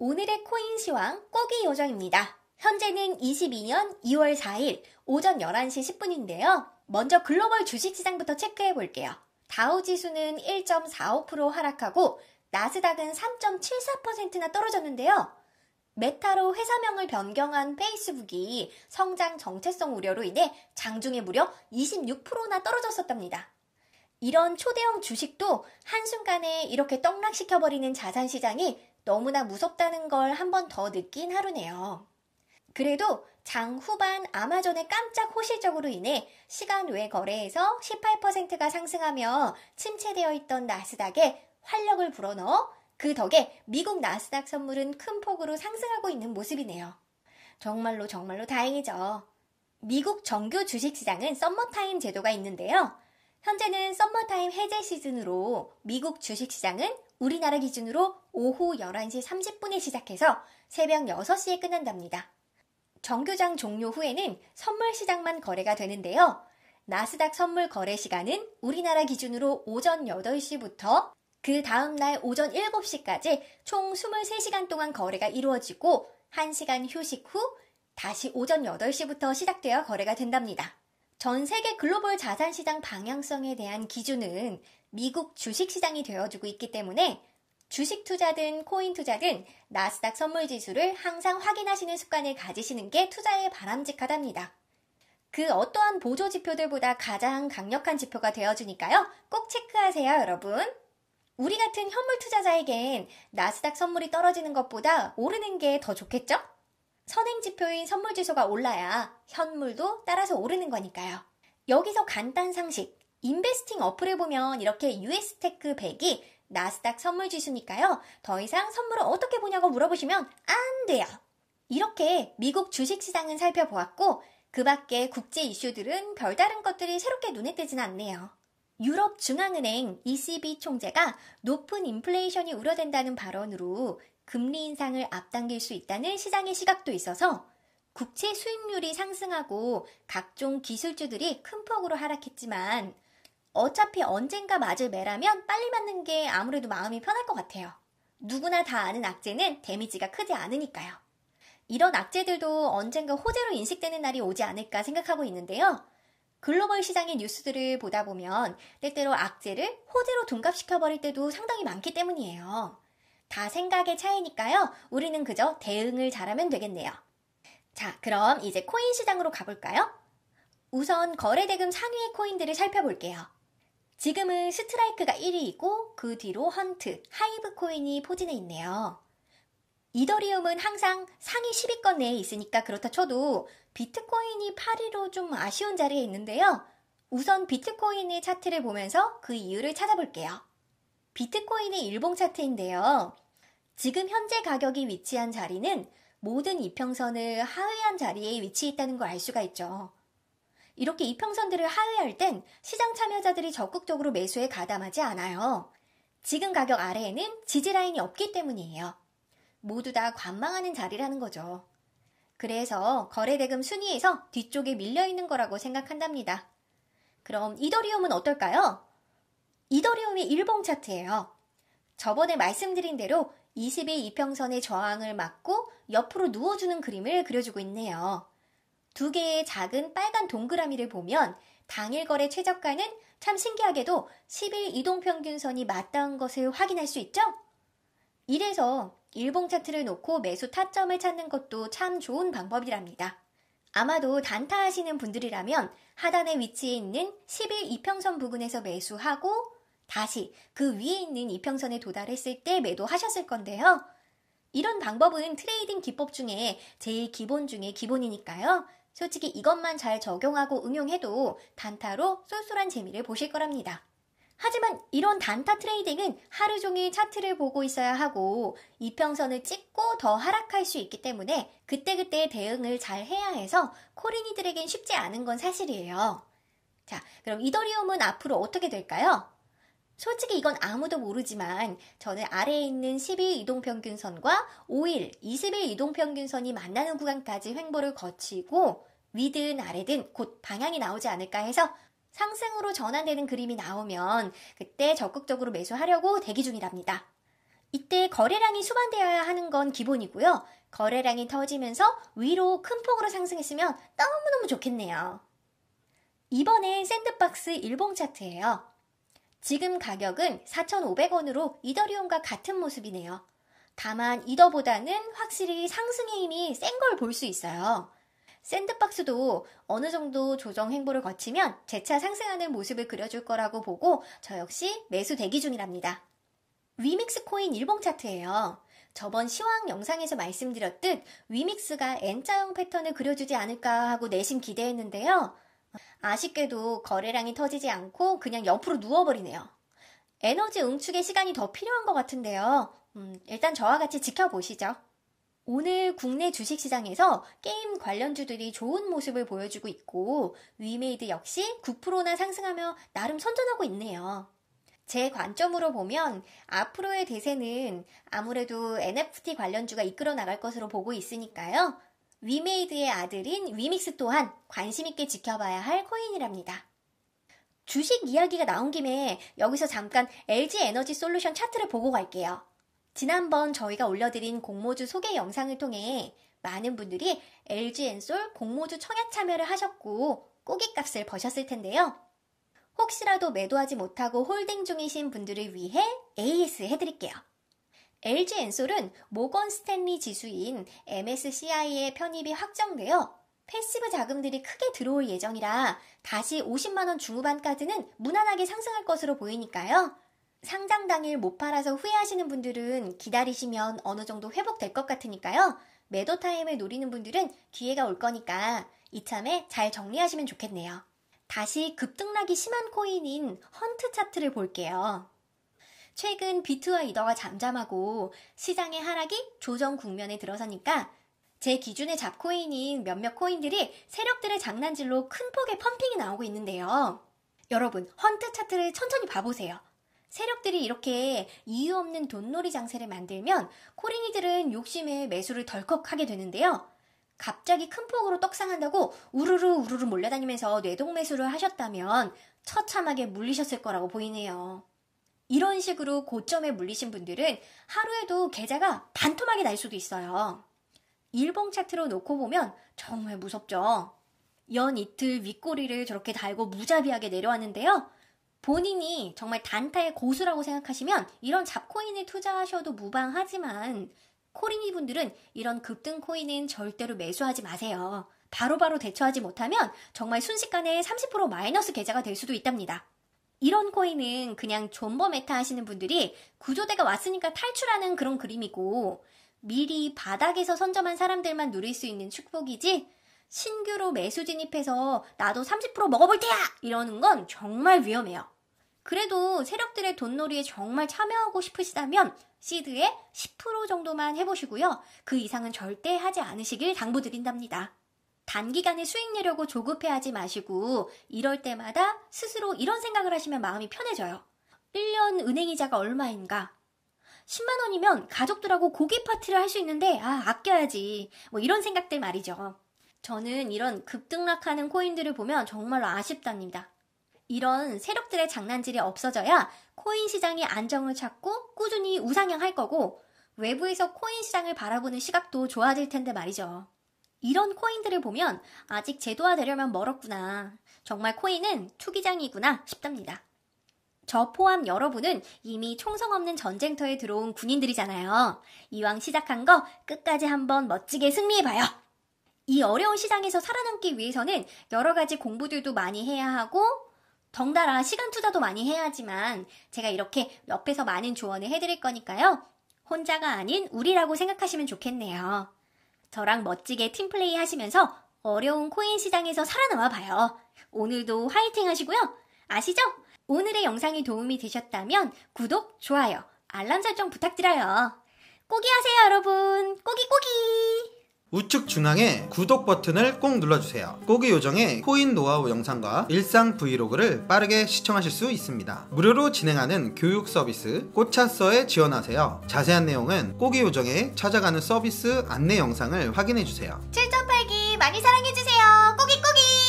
오늘의 코인 시황 꼬기 요정입니다. 현재는 22년 2월 4일 오전 11시 10분인데요. 먼저 글로벌 주식시장부터 체크해 볼게요. 다우 지수는 1.45% 하락하고 나스닥은 3.74%나 떨어졌는데요. 메타로 회사명을 변경한 페이스북이 성장 정체성 우려로 인해 장중에 무려 26%나 떨어졌었답니다. 이런 초대형 주식도 한순간에 이렇게 떡락시켜버리는 자산시장이 너무나 무섭다는 걸 한 번 더 느낀 하루네요. 그래도 장 후반 아마존의 깜짝 호실적으로 인해 시간 외 거래에서 18%가 상승하며 침체되어 있던 나스닥에 활력을 불어넣어 그 덕에 미국 나스닥 선물은 큰 폭으로 상승하고 있는 모습이네요. 정말로 정말로 다행이죠. 미국 정규 주식시장은 썸머타임 제도가 있는데요. 현재는 썸머타임 해제 시즌으로 미국 주식시장은 우리나라 기준으로 오후 11시 30분에 시작해서 새벽 6시에 끝난답니다. 정규장 종료 후에는 선물 시장만 거래가 되는데요. 나스닥 선물 거래 시간은 우리나라 기준으로 오전 8시부터 그 다음날 오전 7시까지 총 23시간 동안 거래가 이루어지고 1시간 휴식 후 다시 오전 8시부터 시작되어 거래가 된답니다. 전 세계 글로벌 자산 시장 방향성에 대한 기준은 미국 주식시장이 되어주고 있기 때문에 주식 투자든 코인 투자든 나스닥 선물 지수를 항상 확인하시는 습관을 가지시는 게 투자에 바람직하답니다. 그 어떠한 보조 지표들보다 가장 강력한 지표가 되어주니까요. 꼭 체크하세요, 여러분. 우리 같은 현물 투자자에겐 나스닥 선물이 떨어지는 것보다 오르는 게 더 좋겠죠? 선행 지표인 선물 지수가 올라야 현물도 따라서 오르는 거니까요. 여기서 간단 상식, 인베스팅 어플에 보면 이렇게 u s 테크 100이 나스닥 선물 지수니까요. 더 이상 선물을 어떻게 보냐고 물어보시면 안 돼요. 이렇게 미국 주식 시장은 살펴보았고 그 밖에 국제 이슈들은 별다른 것들이 새롭게 눈에 띄진 않네요. 유럽 중앙은행 ECB 총재가 높은 인플레이션이 우려된다는 발언으로 금리 인상을 앞당길 수 있다는 시장의 시각도 있어서 국채 수익률이 상승하고 각종 기술주들이 큰 폭으로 하락했지만 어차피 언젠가 맞을 매라면 빨리 맞는 게 아무래도 마음이 편할 것 같아요. 누구나 다 아는 악재는 데미지가 크지 않으니까요. 이런 악재들도 언젠가 호재로 인식되는 날이 오지 않을까 생각하고 있는데요. 글로벌 시장의 뉴스들을 보다 보면 때때로 악재를 호재로 둔갑시켜버릴 때도 상당히 많기 때문이에요. 다 생각의 차이니까요. 우리는 그저 대응을 잘하면 되겠네요. 자, 그럼 이제 코인 시장으로 가볼까요? 우선 거래대금 상위의 코인들을 살펴볼게요. 지금은 스트라이크가 1위이고 그 뒤로 헌트, 하이브 코인이 포진해 있네요. 이더리움은 항상 상위 10위권 내에 있으니까 그렇다 쳐도 비트코인이 8위로 좀 아쉬운 자리에 있는데요. 우선 비트코인의 차트를 보면서 그 이유를 찾아볼게요. 비트코인의 일봉 차트인데요. 지금 현재 가격이 위치한 자리는 모든 이평선을 하회한 자리에 위치해 있다는 걸 알 수가 있죠. 이렇게 이평선들을 하회할 땐 시장 참여자들이 적극적으로 매수에 가담하지 않아요. 지금 가격 아래에는 지지라인이 없기 때문이에요. 모두 다 관망하는 자리라는 거죠. 그래서 거래대금 순위에서 뒤쪽에 밀려있는 거라고 생각한답니다. 그럼 이더리움은 어떨까요? 이더리움이 일봉 차트예요. 저번에 말씀드린 대로 20일 이평선의 저항을 막고 옆으로 누워주는 그림을 그려주고 있네요. 두 개의 작은 빨간 동그라미를 보면 당일 거래 최저가는 참 신기하게도 10일 이동평균선이 맞닿은 것을 확인할 수 있죠? 이래서 일봉 차트를 놓고 매수 타점을 찾는 것도 참 좋은 방법이랍니다. 아마도 단타 하시는 분들이라면 하단에 위치해 있는 10일 이평선 부근에서 매수하고 다시 그 위에 있는 이평선에 도달했을 때 매도하셨을 건데요. 이런 방법은 트레이딩 기법 중에 제일 기본 중에 기본이니까요. 솔직히 이것만 잘 적용하고 응용해도 단타로 쏠쏠한 재미를 보실 거랍니다. 하지만 이런 단타 트레이딩은 하루 종일 차트를 보고 있어야 하고 이평선을 찍고 더 하락할 수 있기 때문에 그때그때 대응을 잘 해야 해서 코린이들에겐 쉽지 않은 건 사실이에요. 자, 그럼 이더리움은 앞으로 어떻게 될까요? 솔직히 이건 아무도 모르지만 저는 아래에 있는 10일 이동평균선과 5일, 20일 이동평균선이 만나는 구간까지 횡보를 거치고 위든 아래든 곧 방향이 나오지 않을까 해서 상승으로 전환되는 그림이 나오면 그때 적극적으로 매수하려고 대기 중이랍니다. 이때 거래량이 수반되어야 하는 건 기본이고요. 거래량이 터지면서 위로 큰 폭으로 상승했으면 너무너무 좋겠네요. 이번엔 샌드박스 일봉 차트예요. 지금 가격은 4,500원으로 이더리움과 같은 모습이네요. 다만 이더보다는 확실히 상승의 힘이 센 걸 볼 수 있어요. 샌드박스도 어느 정도 조정 행보를 거치면 재차 상승하는 모습을 그려줄 거라고 보고 저 역시 매수 대기 중이랍니다. 위믹스 코인 일봉 차트예요. 저번 시황 영상에서 말씀드렸듯 위믹스가 N자형 패턴을 그려주지 않을까 하고 내심 기대했는데요. 아쉽게도 거래량이 터지지 않고 그냥 옆으로 누워버리네요. 에너지 응축의 시간이 더 필요한 것 같은데요. 음, 일단 저와 같이 지켜보시죠. 오늘 국내 주식시장에서 게임 관련주들이 좋은 모습을 보여주고 있고 위메이드 역시 9%나 상승하며 나름 선전하고 있네요. 제 관점으로 보면 앞으로의 대세는 아무래도 NFT 관련주가 이끌어 나갈 것으로 보고 있으니까요. 위메이드의 아들인 위믹스 또한 관심있게 지켜봐야 할 코인이랍니다. 주식 이야기가 나온 김에 여기서 잠깐 LG 에너지 솔루션 차트를 보고 갈게요. 지난번 저희가 올려드린 공모주 소개 영상을 통해 많은 분들이 LG 엔솔 공모주 청약 참여를 하셨고 꼬깃값을 버셨을 텐데요. 혹시라도 매도하지 못하고 홀딩 중이신 분들을 위해 AS 해드릴게요. LG 엔솔은 모건 스탠리 지수인 MSCI에 편입이 확정되어 패시브 자금들이 크게 들어올 예정이라 다시 50만원 중후반까지는 무난하게 상승할 것으로 보이니까요. 상장 당일 못 팔아서 후회하시는 분들은 기다리시면 어느 정도 회복될 것 같으니까요. 매도 타임을 노리는 분들은 기회가 올 거니까 이참에 잘 정리하시면 좋겠네요. 다시 급등락이 심한 코인인 헌트 차트를 볼게요. 최근 비트와 이더가 잠잠하고 시장의 하락이 조정 국면에 들어서니까 제 기준의 잡코인인 몇몇 코인들이 세력들의 장난질로 큰 폭의 펌핑이 나오고 있는데요. 여러분, 헌트 차트를 천천히 봐보세요. 세력들이 이렇게 이유 없는 돈놀이 장세를 만들면 코린이들은 욕심에 매수를 덜컥 하게 되는데요. 갑자기 큰 폭으로 떡상한다고 우르르 우르르 몰려다니면서 뇌동 매수를 하셨다면 처참하게 물리셨을 거라고 보이네요. 이런 식으로 고점에 물리신 분들은 하루에도 계좌가 반토막이 날 수도 있어요. 일봉 차트로 놓고 보면 정말 무섭죠. 연 이틀 윗꼬리를 저렇게 달고 무자비하게 내려왔는데요. 본인이 정말 단타의 고수라고 생각하시면 이런 잡코인에 투자하셔도 무방하지만 코린이 분들은 이런 급등 코인은 절대로 매수하지 마세요. 바로바로 바로 대처하지 못하면 정말 순식간에 30% 마이너스 계좌가 될 수도 있답니다. 이런 코인은 그냥 존버 메타 하시는 분들이 구조대가 왔으니까 탈출하는 그런 그림이고 미리 바닥에서 선점한 사람들만 누릴 수 있는 축복이지 신규로 매수 진입해서 나도 30% 먹어볼 테야! 이러는 건 정말 위험해요. 그래도 세력들의 돈놀이에 정말 참여하고 싶으시다면 시드에10% 정도만 해보시고요. 그 이상은 절대 하지 않으시길 당부드린답니다. 단기간에 수익 내려고 조급해하지 마시고 이럴 때마다 스스로 이런 생각을 하시면 마음이 편해져요. 1년 은행이자가 얼마인가? 10만 원이면 가족들하고 고기 파티를 할 수 있는데 아 아껴야지 뭐 이런 생각들 말이죠. 저는 이런 급등락하는 코인들을 보면 정말로 아쉽답니다. 이런 세력들의 장난질이 없어져야 코인 시장이 안정을 찾고 꾸준히 우상향할 거고 외부에서 코인 시장을 바라보는 시각도 좋아질 텐데 말이죠. 이런 코인들을 보면 아직 제도화되려면 멀었구나. 정말 코인은 투기장이구나 싶답니다. 저 포함 여러분은 이미 총성 없는 전쟁터에 들어온 군인들이잖아요. 이왕 시작한 거 끝까지 한번 멋지게 승리해봐요! 이 어려운 시장에서 살아남기 위해서는 여러 가지 공부들도 많이 해야 하고, 덩달아 시간 투자도 많이 해야지만, 제가 이렇게 옆에서 많은 조언을 해드릴 거니까요. 혼자가 아닌 우리라고 생각하시면 좋겠네요. 저랑 멋지게 팀플레이 하시면서 어려운 코인 시장에서 살아남아 봐요. 오늘도 화이팅 하시고요. 아시죠? 오늘의 영상이 도움이 되셨다면 구독, 좋아요, 알람 설정 부탁드려요. 꼬기 하세요, 여러분. 꼬기 꼬기! 우측 중앙에 구독 버튼을 꼭 눌러주세요. 꼬기 요정의 코인 노하우 영상과 일상 브이로그를 빠르게 시청하실 수 있습니다. 무료로 진행하는 교육 서비스 꽃차서에 지원하세요. 자세한 내용은 꼬기 요정에 찾아가는 서비스 안내 영상을 확인해주세요. 출전기 많이 사랑해주세요. 꼬기꼬기!